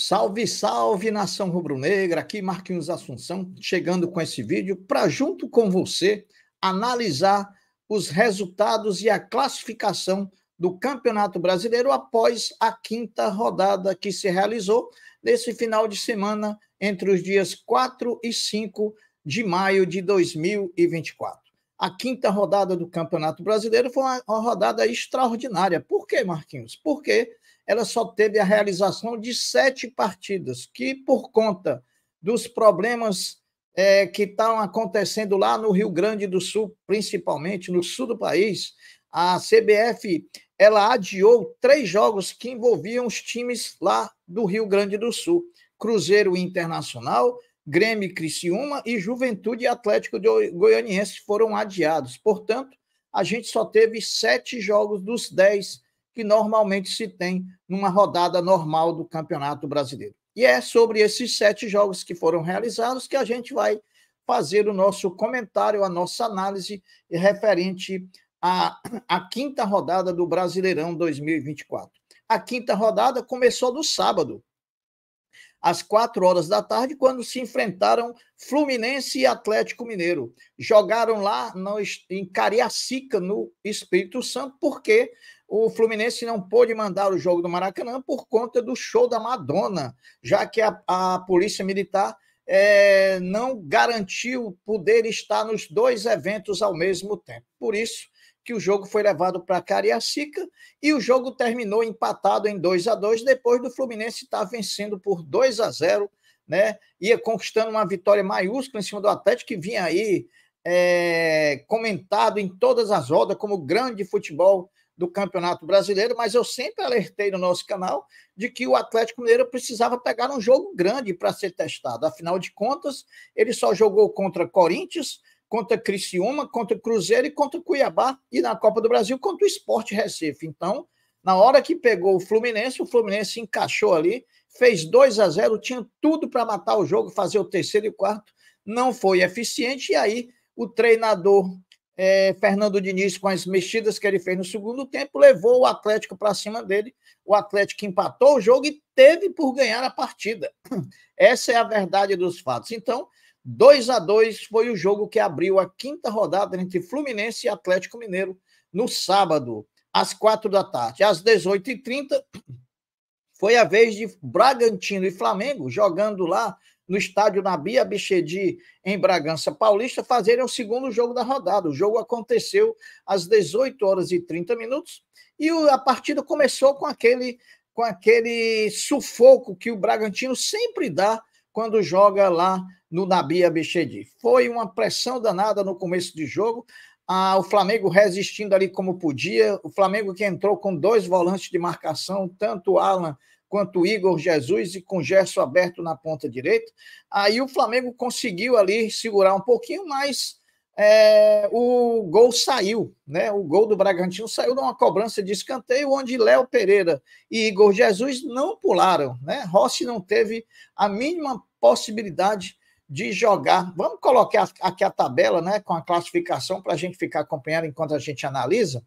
Salve, salve nação rubro-negra, aqui Marquinhos Assunção, chegando com esse vídeo para, junto com você, analisar os resultados e a classificação do Campeonato Brasileiro após a quinta rodada que se realizou nesse final de semana, entre os dias 4 e 5 de maio de 2024. A quinta rodada do Campeonato Brasileiro foi uma rodada extraordinária. Por quê, Marquinhos? Porque ela só teve a realização de sete partidas, que por conta dos problemas é, que estão acontecendo lá no Rio Grande do Sul, principalmente no sul do país, a CBF ela adiou três jogos que envolviam os times lá do Rio Grande do Sul: Cruzeiro Internacional, Grêmio Criciúma e Juventude Atlético de Goianiense foram adiados. Portanto, a gente só teve sete jogos dos dez que normalmente se tem numa rodada normal do Campeonato Brasileiro. E é sobre esses sete jogos que foram realizados que a gente vai fazer o nosso comentário, a nossa análise referente à, à quinta rodada do Brasileirão 2024. A quinta rodada começou no sábado, às quatro horas da tarde, quando se enfrentaram Fluminense e Atlético Mineiro. Jogaram lá no, em Cariacica, no Espírito Santo, porque o Fluminense não pôde mandar o jogo do Maracanã por conta do show da Madonna, já que a, a Polícia Militar é, não garantiu poder estar nos dois eventos ao mesmo tempo. Por isso, que o jogo foi levado para Cariacica e o jogo terminou empatado em 2 a 2 depois do Fluminense estar tá vencendo por 2 a 0 né? Ia conquistando uma vitória maiúscula em cima do Atlético, que vinha aí é, comentado em todas as rodas como grande futebol do Campeonato Brasileiro, mas eu sempre alertei no nosso canal de que o Atlético Mineiro precisava pegar um jogo grande para ser testado. Afinal de contas, ele só jogou contra Corinthians, contra Criciúma, contra Cruzeiro e contra Cuiabá, e na Copa do Brasil contra o Esporte Recife. Então, na hora que pegou o Fluminense, o Fluminense encaixou ali, fez 2 a 0 tinha tudo para matar o jogo, fazer o terceiro e o quarto, não foi eficiente, e aí o treinador é, Fernando Diniz, com as mexidas que ele fez no segundo tempo, levou o Atlético para cima dele, o Atlético empatou o jogo e teve por ganhar a partida. Essa é a verdade dos fatos. Então, 2 a 2 foi o jogo que abriu a quinta rodada entre Fluminense e Atlético Mineiro no sábado, às quatro da tarde. Às 18h30, foi a vez de Bragantino e Flamengo, jogando lá no estádio Nabia Bichedi, em Bragança Paulista, fazerem o segundo jogo da rodada. O jogo aconteceu às 18 horas e 30 minutos e a partida começou com aquele, com aquele sufoco que o Bragantino sempre dá quando joga lá no Nabi Abichedi. Foi uma pressão danada no começo de jogo, ah, o Flamengo resistindo ali como podia, o Flamengo que entrou com dois volantes de marcação, tanto Alan quanto Igor Jesus e com Gerson aberto na ponta direita. Aí o Flamengo conseguiu ali segurar um pouquinho, mas é, o gol saiu, né? O gol do Bragantino saiu de uma cobrança de escanteio onde Léo Pereira e Igor Jesus não pularam, né? Rossi não teve a mínima possibilidade de jogar. Vamos colocar aqui a tabela, né, com a classificação para a gente ficar acompanhando enquanto a gente analisa.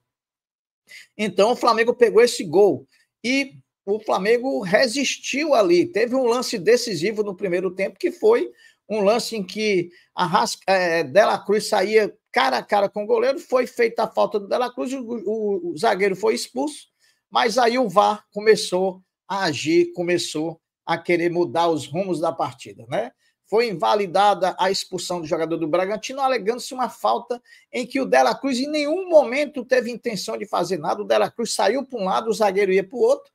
Então o Flamengo pegou esse gol e o Flamengo resistiu ali. Teve um lance decisivo no primeiro tempo que foi um lance em que a Rasca, é, Dela Cruz saía cara a cara com o goleiro, foi feita a falta do Dela Cruz, o, o, o zagueiro foi expulso, mas aí o VAR começou a agir, começou a querer mudar os rumos da partida, né? Foi invalidada a expulsão do jogador do Bragantino, alegando-se uma falta em que o Dela Cruz em nenhum momento teve intenção de fazer nada. O Dela Cruz saiu para um lado, o zagueiro ia para o outro,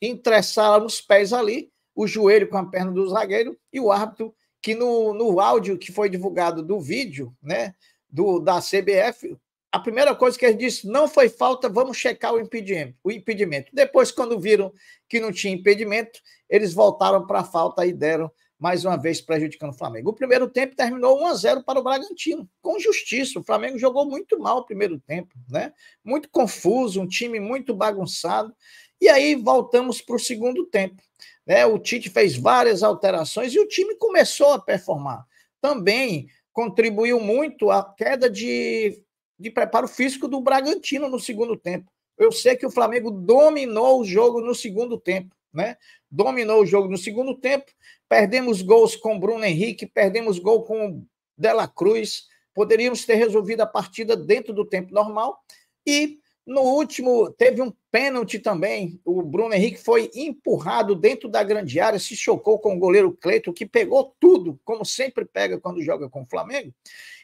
interessaram os pés ali, o joelho com a perna do zagueiro e o árbitro, que no, no áudio que foi divulgado do vídeo, né, do, da CBF, a primeira coisa que ele disse, não foi falta, vamos checar o impedimento. O impedimento. Depois, quando viram que não tinha impedimento, eles voltaram para a falta e deram mais uma vez prejudicando o Flamengo. O primeiro tempo terminou 1 a 0 para o Bragantino, com justiça. O Flamengo jogou muito mal o primeiro tempo, né? Muito confuso, um time muito bagunçado. E aí voltamos para o segundo tempo. Né? O Tite fez várias alterações e o time começou a performar. Também contribuiu muito a queda de de preparo físico do Bragantino no segundo tempo. Eu sei que o Flamengo dominou o jogo no segundo tempo, né? Dominou o jogo no segundo tempo. Perdemos gols com Bruno Henrique, perdemos gol com Dela Cruz. Poderíamos ter resolvido a partida dentro do tempo normal. E no último, teve um pênalti também. O Bruno Henrique foi empurrado dentro da grande área, se chocou com o goleiro Cleiton, que pegou tudo, como sempre pega quando joga com o Flamengo.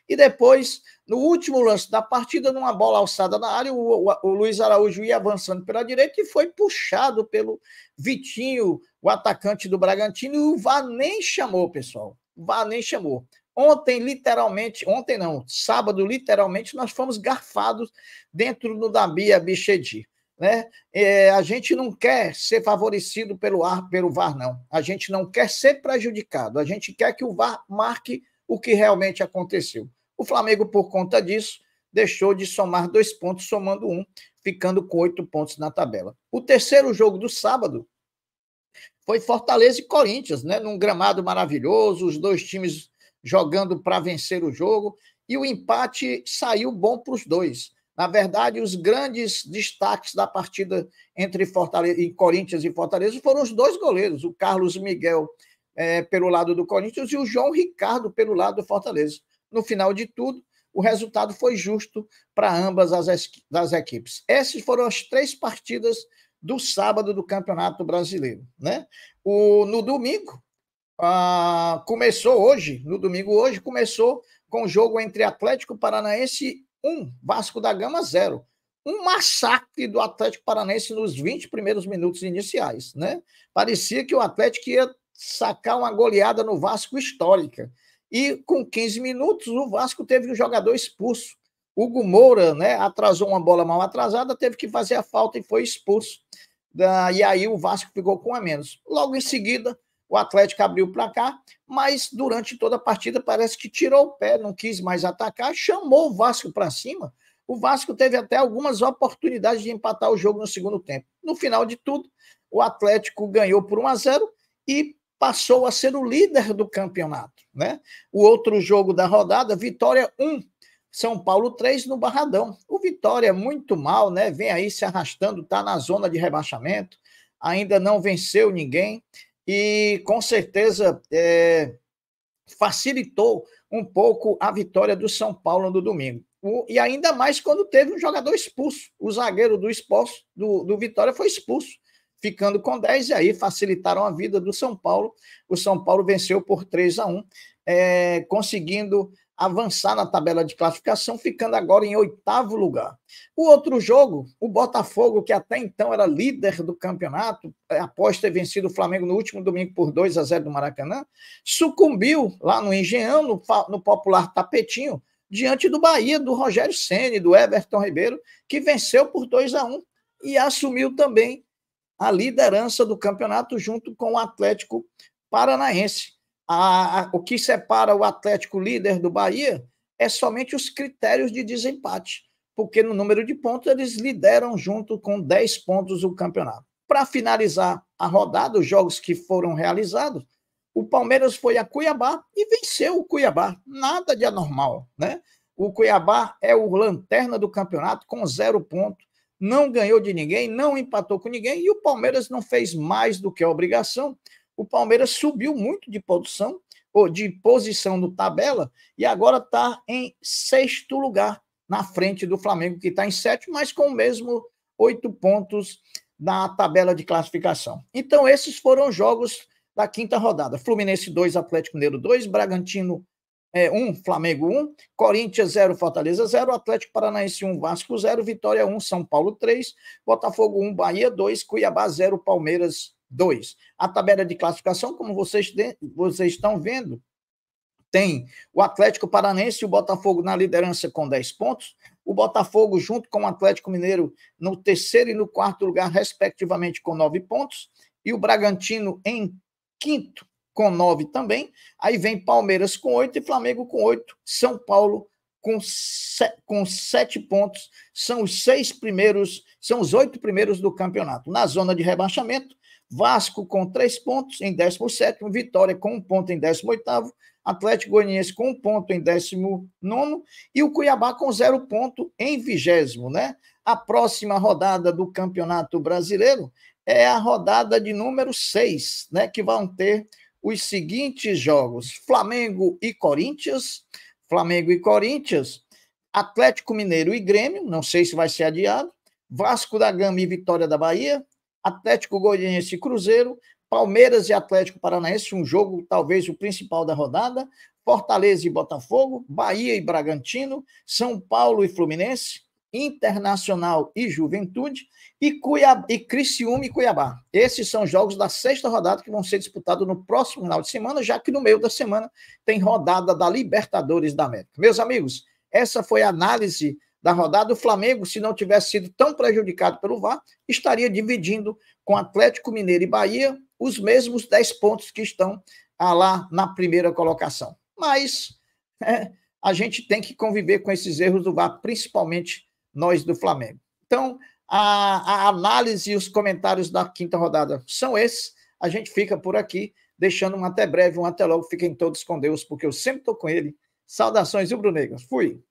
E depois, no último lance da partida, numa bola alçada na área, o, o, o Luiz Araújo ia avançando pela direita e foi puxado pelo Vitinho, o atacante do Bragantino, e o VAR nem chamou, pessoal. O VAR nem chamou. Ontem, literalmente, ontem não, sábado, literalmente, nós fomos garfados dentro do Dabia Bichedi. Né? É, a gente não quer ser favorecido pelo, ar, pelo VAR, não. A gente não quer ser prejudicado. A gente quer que o VAR marque o que realmente aconteceu. O Flamengo, por conta disso, deixou de somar dois pontos, somando um, ficando com oito pontos na tabela. O terceiro jogo do sábado foi Fortaleza e Corinthians, né? Num gramado maravilhoso, os dois times jogando para vencer o jogo, e o empate saiu bom para os dois. Na verdade, os grandes destaques da partida entre Fortaleza, e Corinthians e Fortaleza foram os dois goleiros, o Carlos Miguel é, pelo lado do Corinthians e o João Ricardo pelo lado do Fortaleza. No final de tudo, o resultado foi justo para ambas as, as equipes. Essas foram as três partidas do sábado do Campeonato Brasileiro. Né? O, no domingo, ah, começou hoje, no domingo hoje, começou com o jogo entre Atlético Paranaense 1, Vasco da Gama 0. Um massacre do Atlético Paranaense nos 20 primeiros minutos iniciais. Né? Parecia que o Atlético ia sacar uma goleada no Vasco histórica. E com 15 minutos, o Vasco teve um jogador expulso. Hugo Moura, né, atrasou uma bola mal atrasada, teve que fazer a falta e foi expulso. e aí o Vasco ficou com a menos. Logo em seguida, o Atlético abriu para cá, mas durante toda a partida parece que tirou o pé, não quis mais atacar, chamou o Vasco para cima. O Vasco teve até algumas oportunidades de empatar o jogo no segundo tempo. No final de tudo, o Atlético ganhou por 1 a 0 e passou a ser o líder do campeonato. Né? O outro jogo da rodada, Vitória 1, São Paulo 3 no Barradão. O Vitória é muito mal, né? vem aí se arrastando, está na zona de rebaixamento, ainda não venceu ninguém e com certeza é, facilitou um pouco a vitória do São Paulo no domingo. O, e ainda mais quando teve um jogador expulso. O zagueiro do, expulso, do, do Vitória foi expulso ficando com 10, e aí facilitaram a vida do São Paulo. O São Paulo venceu por 3 a 1, é, conseguindo avançar na tabela de classificação, ficando agora em oitavo lugar. O outro jogo, o Botafogo, que até então era líder do campeonato, é, após ter vencido o Flamengo no último domingo por 2 a 0 do Maracanã, sucumbiu lá no Engenhão, no, no popular tapetinho, diante do Bahia, do Rogério Ceni, do Everton Ribeiro, que venceu por 2 a 1 e assumiu também a liderança do campeonato junto com o Atlético Paranaense. A, a, o que separa o Atlético líder do Bahia é somente os critérios de desempate, porque no número de pontos eles lideram junto com 10 pontos o campeonato. Para finalizar a rodada, os jogos que foram realizados, o Palmeiras foi a Cuiabá e venceu o Cuiabá. Nada de anormal, né? O Cuiabá é o lanterna do campeonato com zero ponto não ganhou de ninguém, não empatou com ninguém, e o Palmeiras não fez mais do que a obrigação. O Palmeiras subiu muito de produção, ou de posição no tabela, e agora está em sexto lugar, na frente do Flamengo, que está em sétimo, mas com o mesmo oito pontos na tabela de classificação. Então, esses foram os jogos da quinta rodada. Fluminense 2, Atlético Mineiro 2, Bragantino é, 1, Flamengo 1, Corinthians 0, Fortaleza 0, Atlético Paranaense 1, Vasco 0, Vitória 1, São Paulo 3, Botafogo 1, Bahia 2, Cuiabá 0, Palmeiras 2. A tabela de classificação, como vocês, vocês estão vendo, tem o Atlético Paranaense e o Botafogo na liderança com 10 pontos. O Botafogo, junto com o Atlético Mineiro, no terceiro e no quarto lugar, respectivamente, com 9 pontos. E o Bragantino em quinto, com 9 também. Aí vem Palmeiras com 8 e Flamengo com 8. São Paulo com, 7, com sete pontos. São os seis primeiros, são os oito primeiros do campeonato. Na zona de rebaixamento, Vasco com 3 pontos em 17, Vitória com 1 ponto em 18, Atlético Goianiense com um ponto em 19 e o Cuiabá com zero ponto em vigésimo, né? A próxima rodada do Campeonato Brasileiro é a rodada de número 6, né? Que vão ter os seguintes jogos: Flamengo e Corinthians, Flamengo e Corinthians, Atlético Mineiro e Grêmio, não sei se vai ser adiado, Vasco da Gama e Vitória da Bahia, Atlético Goianiense e Cruzeiro, Palmeiras e Atlético Paranaense, um jogo talvez o principal da rodada, Fortaleza e Botafogo, Bahia e Bragantino, São Paulo e Fluminense, Internacional e Juventude e, Cuiabá, e Criciúma e Cuiabá. Esses são jogos da sexta rodada que vão ser disputados no próximo final de semana, já que no meio da semana tem rodada da Libertadores da América. Meus amigos, essa foi a análise da rodada. O Flamengo, se não tivesse sido tão prejudicado pelo VAR, estaria dividindo com Atlético Mineiro e Bahia os mesmos 10 pontos que estão ah, lá na primeira colocação. Mas é, a gente tem que conviver com esses erros do VAR, principalmente nós do Flamengo. Então, a, a análise e os comentários da quinta rodada são esses. A gente fica por aqui, deixando um até breve, um até logo. Fiquem todos com Deus, porque eu sempre estou com ele. Saudações, Rubro Negras. Fui.